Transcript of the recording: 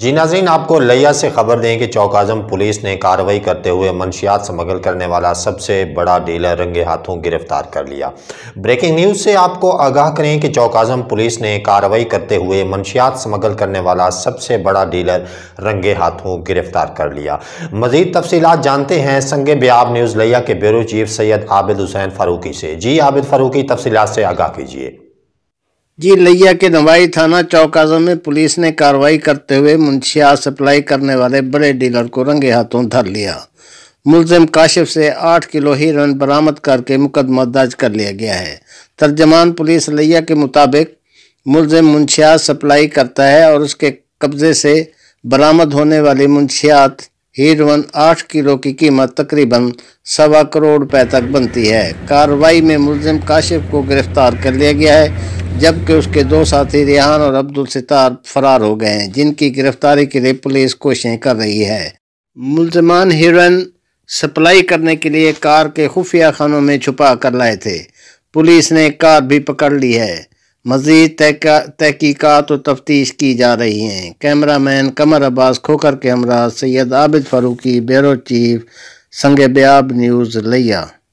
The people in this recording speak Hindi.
जी नाजीन आपको लिया से खबर दें कि चौक आजम पुलिस ने कार्रवाई करते हुए मनशियात समगल करने वाला सबसे बड़ा डीलर रंगे हाथों गिरफ्तार कर लिया ब्रेकिंग न्यूज़ से आपको आगाह करें कि चौक आजम पुलिस ने कार्रवाई करते हुए मनशियात समगल करने वाला सबसे बड़ा डीलर रंगे हाथों गिरफ्तार कर लिया मजीद तफसीत जानते हैं संग ब्याब न्यूज़ लिया के ब्यूरो चीफ सैयद आबिद हुसैन फारूकी से जी आबिद फारूकी तफसीत से आगाह कीजिए जी लैया के नवाई थाना चौक आजम में पुलिस ने कार्रवाई करते हुए मुंशिया सप्लाई करने वाले बड़े डीलर को रंगे हाथों धर लिया मुलजिम काशिफ से आठ किलो हिरन बरामद करके मुकदमा दर्ज कर लिया गया है तर्जमान पुलिस लैया के मुताबिक मुलजिम मुंशियात सप्लाई करता है और उसके कब्जे से बरामद होने वाली मुंशियात हीरवन आठ किलो की कीमत तकरीबन सवा करोड़ रुपए तक बनती है कार्रवाई में मुलजिम काशिफ को गिरफ्तार कर लिया गया है जबकि उसके दो साथी रिहान और अब्दुल सितार फरार हो गए हैं जिनकी गिरफ्तारी के लिए पुलिस कोशिशें कर रही है मुलजमान हिरन सप्लाई करने के लिए कार के खुफिया खानों में छुपा कर लाए थे पुलिस ने कार भी पकड़ ली है मजीद तहकीक़त और तफ्तीश की जा रही हैं कैमरा मैन कमर अब्बास खोकर के हमरा सैयद आबिद फारूकी ब्यूरो चीफ संग ब्याब न्यूज़ लिया